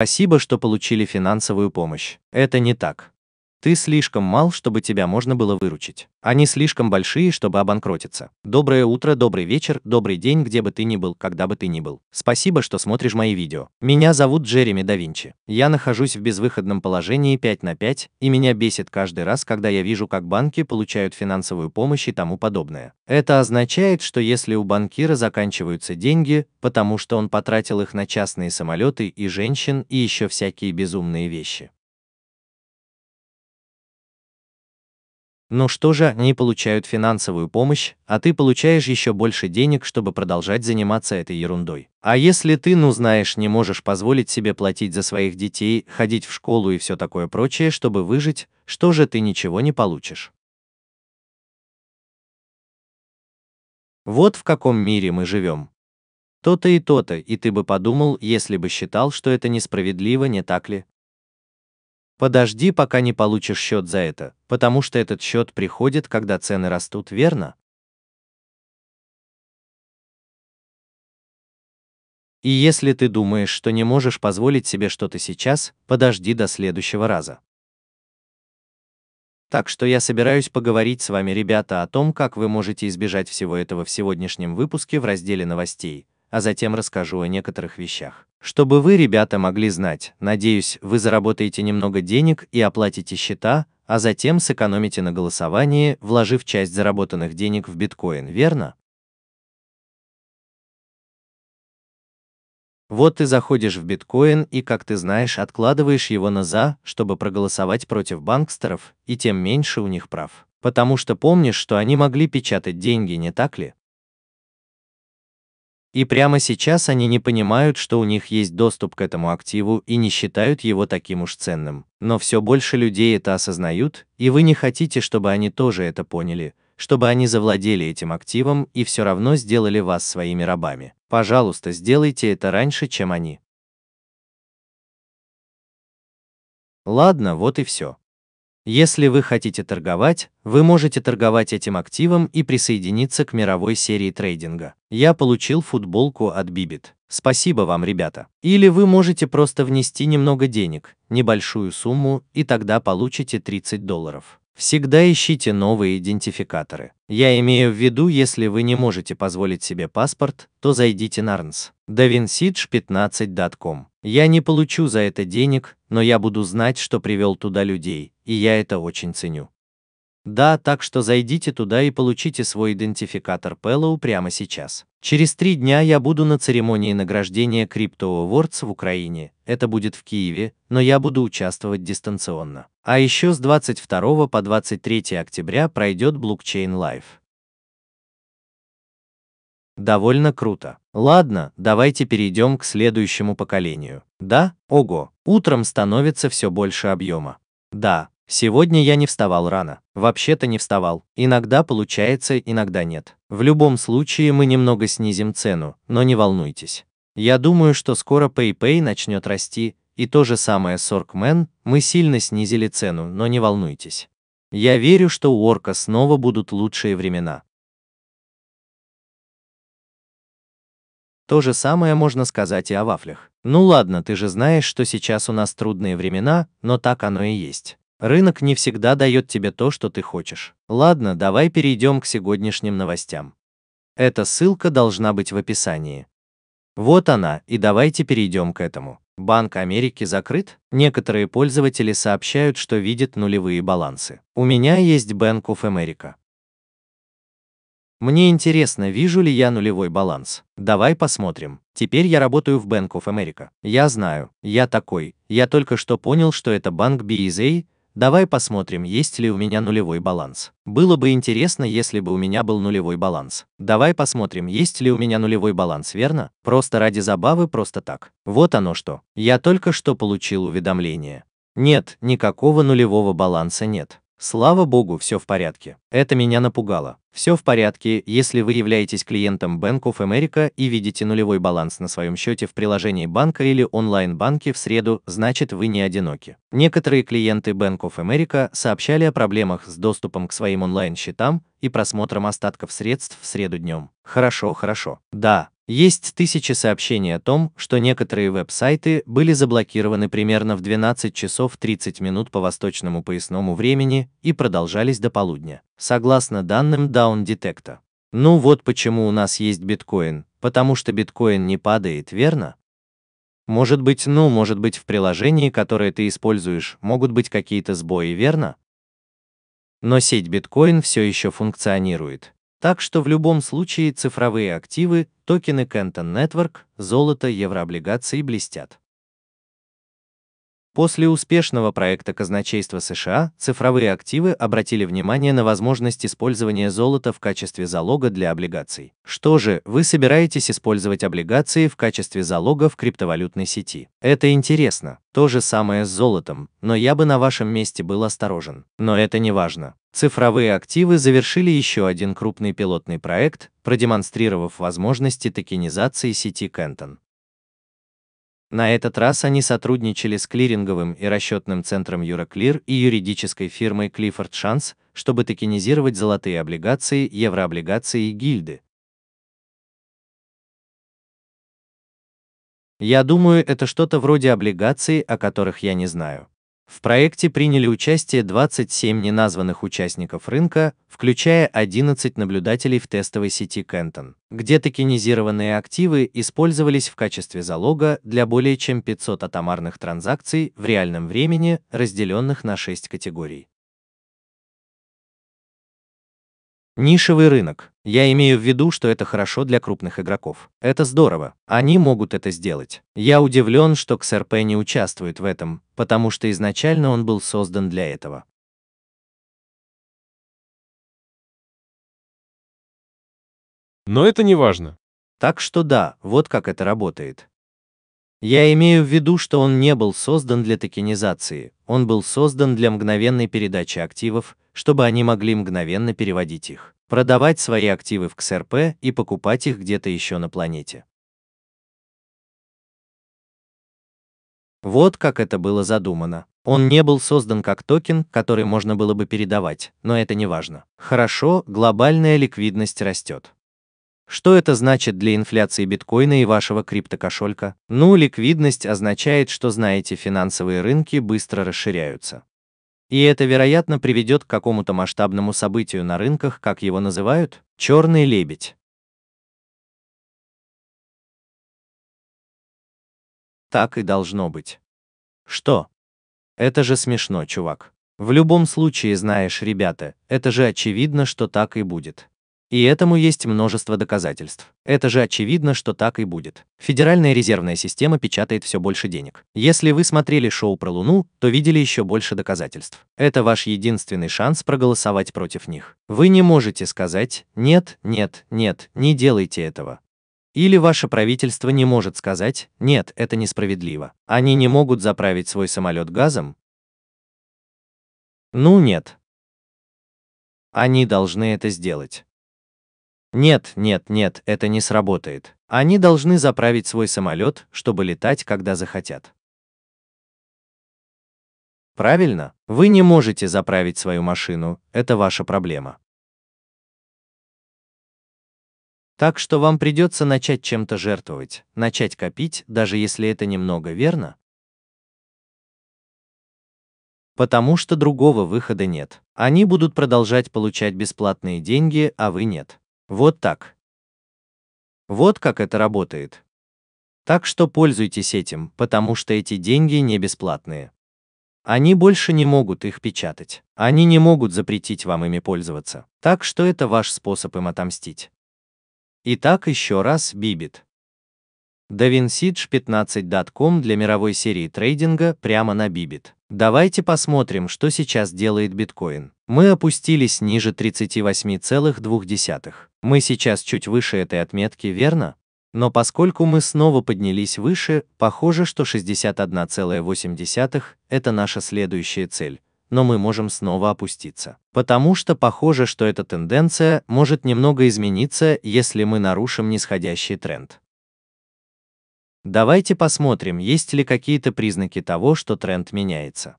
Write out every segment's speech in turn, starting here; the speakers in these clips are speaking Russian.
Спасибо, что получили финансовую помощь. Это не так. Ты слишком мал, чтобы тебя можно было выручить. Они слишком большие, чтобы обанкротиться. Доброе утро, добрый вечер, добрый день, где бы ты ни был, когда бы ты ни был. Спасибо, что смотришь мои видео. Меня зовут Джереми да Винчи. Я нахожусь в безвыходном положении 5 на 5, и меня бесит каждый раз, когда я вижу, как банки получают финансовую помощь и тому подобное. Это означает, что если у банкира заканчиваются деньги, потому что он потратил их на частные самолеты и женщин и еще всякие безумные вещи, Ну что же, они получают финансовую помощь, а ты получаешь еще больше денег, чтобы продолжать заниматься этой ерундой. А если ты, ну знаешь, не можешь позволить себе платить за своих детей, ходить в школу и все такое прочее, чтобы выжить, что же ты ничего не получишь? Вот в каком мире мы живем. То-то и то-то, и ты бы подумал, если бы считал, что это несправедливо, не так ли? Подожди, пока не получишь счет за это, потому что этот счет приходит, когда цены растут, верно? И если ты думаешь, что не можешь позволить себе что-то сейчас, подожди до следующего раза. Так что я собираюсь поговорить с вами, ребята, о том, как вы можете избежать всего этого в сегодняшнем выпуске в разделе новостей, а затем расскажу о некоторых вещах. Чтобы вы, ребята, могли знать, надеюсь, вы заработаете немного денег и оплатите счета, а затем сэкономите на голосовании, вложив часть заработанных денег в биткоин, верно? Вот ты заходишь в биткоин и, как ты знаешь, откладываешь его на «за», чтобы проголосовать против банкстеров, и тем меньше у них прав. Потому что помнишь, что они могли печатать деньги, не так ли? И прямо сейчас они не понимают, что у них есть доступ к этому активу и не считают его таким уж ценным. Но все больше людей это осознают, и вы не хотите, чтобы они тоже это поняли, чтобы они завладели этим активом и все равно сделали вас своими рабами. Пожалуйста, сделайте это раньше, чем они. Ладно, вот и все. Если вы хотите торговать, вы можете торговать этим активом и присоединиться к мировой серии трейдинга. Я получил футболку от Bibit. Спасибо вам, ребята. Или вы можете просто внести немного денег, небольшую сумму, и тогда получите 30 долларов. Всегда ищите новые идентификаторы. Я имею в виду, если вы не можете позволить себе паспорт, то зайдите на RNS. davinsage15.com. Я не получу за это денег, но я буду знать, что привел туда людей, и я это очень ценю. Да, так что зайдите туда и получите свой идентификатор Пэллоу прямо сейчас. Через три дня я буду на церемонии награждения Crypto Awards в Украине, это будет в Киеве, но я буду участвовать дистанционно. А еще с 22 по 23 октября пройдет блокчейн Live. Довольно круто. Ладно, давайте перейдем к следующему поколению. Да, ого, утром становится все больше объема. Да, Сегодня я не вставал рано. Вообще-то не вставал. Иногда получается, иногда нет. В любом случае мы немного снизим цену, но не волнуйтесь. Я думаю, что скоро PayPay начнет расти, и то же самое с Orkman, мы сильно снизили цену, но не волнуйтесь. Я верю, что у Орка снова будут лучшие времена. То же самое можно сказать и о вафлях. Ну ладно, ты же знаешь, что сейчас у нас трудные времена, но так оно и есть. Рынок не всегда дает тебе то, что ты хочешь. Ладно, давай перейдем к сегодняшним новостям. Эта ссылка должна быть в описании. Вот она, и давайте перейдем к этому. Банк Америки закрыт? Некоторые пользователи сообщают, что видят нулевые балансы. У меня есть Bank of America. Мне интересно, вижу ли я нулевой баланс. Давай посмотрим. Теперь я работаю в Bank of America. Я знаю, я такой. Я только что понял, что это банк BSA, Давай посмотрим, есть ли у меня нулевой баланс. Было бы интересно, если бы у меня был нулевой баланс. Давай посмотрим, есть ли у меня нулевой баланс, верно? Просто ради забавы, просто так. Вот оно что. Я только что получил уведомление. Нет, никакого нулевого баланса нет. Слава богу, все в порядке. Это меня напугало. Все в порядке, если вы являетесь клиентом Bank of America и видите нулевой баланс на своем счете в приложении банка или онлайн-банке в среду, значит вы не одиноки. Некоторые клиенты Bank of America сообщали о проблемах с доступом к своим онлайн-счетам и просмотром остатков средств в среду днем. Хорошо, хорошо. Да, есть тысячи сообщений о том, что некоторые веб-сайты были заблокированы примерно в 12 часов 30 минут по восточному поясному времени и продолжались до полудня, согласно данным Down Detect. Ну вот почему у нас есть биткоин, потому что биткоин не падает, верно? Может быть, ну, может быть, в приложении, которое ты используешь, могут быть какие-то сбои, верно? Но сеть биткоин все еще функционирует, так что в любом случае цифровые активы, токены Canton Network, золото, еврооблигации блестят. После успешного проекта казначейства США цифровые активы обратили внимание на возможность использования золота в качестве залога для облигаций. Что же, вы собираетесь использовать облигации в качестве залога в криптовалютной сети? Это интересно. То же самое с золотом, но я бы на вашем месте был осторожен. Но это не важно. Цифровые активы завершили еще один крупный пилотный проект, продемонстрировав возможности токенизации сети Кентон. На этот раз они сотрудничали с клиринговым и расчетным центром Euroclear и юридической фирмой Clifford Chance, чтобы токенизировать золотые облигации, еврооблигации и гильды. Я думаю, это что-то вроде облигаций, о которых я не знаю. В проекте приняли участие 27 неназванных участников рынка, включая 11 наблюдателей в тестовой сети Кентон, где токенизированные активы использовались в качестве залога для более чем 500 атомарных транзакций в реальном времени, разделенных на 6 категорий. Нишевый рынок. Я имею в виду, что это хорошо для крупных игроков. Это здорово. Они могут это сделать. Я удивлен, что КСРП не участвует в этом, потому что изначально он был создан для этого. Но это не важно. Так что да, вот как это работает. Я имею в виду, что он не был создан для токенизации, он был создан для мгновенной передачи активов, чтобы они могли мгновенно переводить их, продавать свои активы в XRP и покупать их где-то еще на планете. Вот как это было задумано. Он не был создан как токен, который можно было бы передавать, но это не важно. Хорошо, глобальная ликвидность растет. Что это значит для инфляции биткоина и вашего криптокошелька? Ну, ликвидность означает, что знаете, финансовые рынки быстро расширяются. И это, вероятно, приведет к какому-то масштабному событию на рынках, как его называют, черный лебедь. Так и должно быть. Что? Это же смешно, чувак. В любом случае, знаешь, ребята, это же очевидно, что так и будет. И этому есть множество доказательств. Это же очевидно, что так и будет. Федеральная резервная система печатает все больше денег. Если вы смотрели шоу про Луну, то видели еще больше доказательств. Это ваш единственный шанс проголосовать против них. Вы не можете сказать «нет, нет, нет, не делайте этого». Или ваше правительство не может сказать «нет, это несправедливо». Они не могут заправить свой самолет газом? Ну нет. Они должны это сделать. Нет, нет, нет, это не сработает. Они должны заправить свой самолет, чтобы летать, когда захотят. Правильно? Вы не можете заправить свою машину, это ваша проблема. Так что вам придется начать чем-то жертвовать, начать копить, даже если это немного верно. Потому что другого выхода нет. Они будут продолжать получать бесплатные деньги, а вы нет. Вот так. Вот как это работает. Так что пользуйтесь этим, потому что эти деньги не бесплатные. Они больше не могут их печатать. Они не могут запретить вам ими пользоваться. Так что это ваш способ им отомстить. Итак, еще раз бибит. DavinSidge15.com для мировой серии трейдинга прямо на бибит. Давайте посмотрим, что сейчас делает биткоин. Мы опустились ниже 38,2. Мы сейчас чуть выше этой отметки, верно? Но поскольку мы снова поднялись выше, похоже, что 61,8 – это наша следующая цель, но мы можем снова опуститься. Потому что похоже, что эта тенденция может немного измениться, если мы нарушим нисходящий тренд. Давайте посмотрим, есть ли какие-то признаки того, что тренд меняется.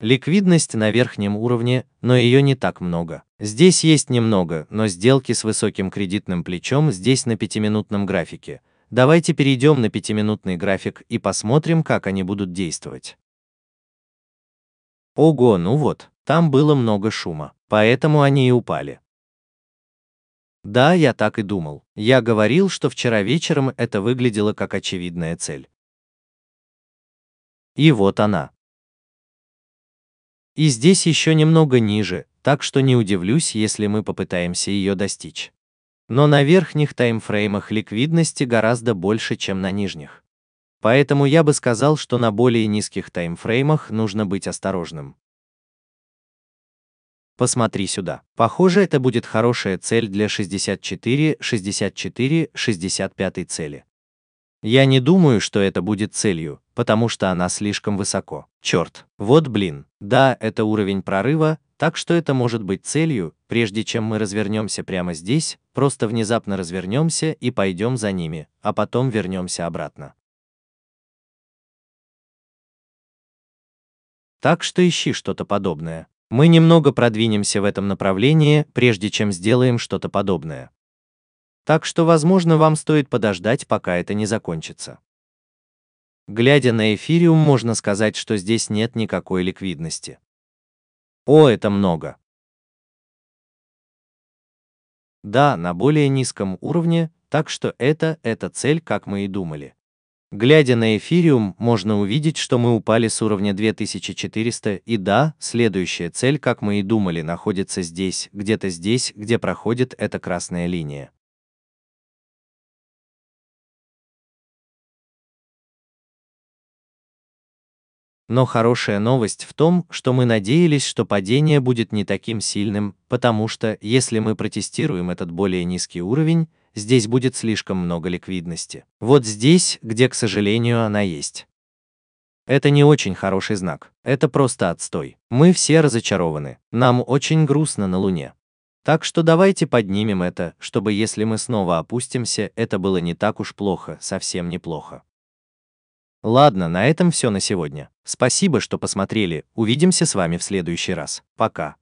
Ликвидность на верхнем уровне, но ее не так много. Здесь есть немного, но сделки с высоким кредитным плечом здесь на пятиминутном графике. Давайте перейдем на пятиминутный график и посмотрим, как они будут действовать. Ого, ну вот, там было много шума, поэтому они и упали. Да, я так и думал. Я говорил, что вчера вечером это выглядело как очевидная цель. И вот она. И здесь еще немного ниже, так что не удивлюсь, если мы попытаемся ее достичь. Но на верхних таймфреймах ликвидности гораздо больше, чем на нижних. Поэтому я бы сказал, что на более низких таймфреймах нужно быть осторожным. Посмотри сюда. Похоже, это будет хорошая цель для 64, 64, 65 цели. Я не думаю, что это будет целью, потому что она слишком высоко. Черт, вот блин. Да, это уровень прорыва, так что это может быть целью, прежде чем мы развернемся прямо здесь, просто внезапно развернемся и пойдем за ними, а потом вернемся обратно. Так что ищи что-то подобное. Мы немного продвинемся в этом направлении, прежде чем сделаем что-то подобное. Так что, возможно, вам стоит подождать, пока это не закончится. Глядя на эфириум, можно сказать, что здесь нет никакой ликвидности. О, это много. Да, на более низком уровне, так что это, это цель, как мы и думали. Глядя на эфириум, можно увидеть, что мы упали с уровня 2400, и да, следующая цель, как мы и думали, находится здесь, где-то здесь, где проходит эта красная линия. Но хорошая новость в том, что мы надеялись, что падение будет не таким сильным, потому что, если мы протестируем этот более низкий уровень, здесь будет слишком много ликвидности. Вот здесь, где, к сожалению, она есть. Это не очень хороший знак. Это просто отстой. Мы все разочарованы. Нам очень грустно на Луне. Так что давайте поднимем это, чтобы если мы снова опустимся, это было не так уж плохо, совсем неплохо. Ладно, на этом все на сегодня. Спасибо, что посмотрели. Увидимся с вами в следующий раз. Пока.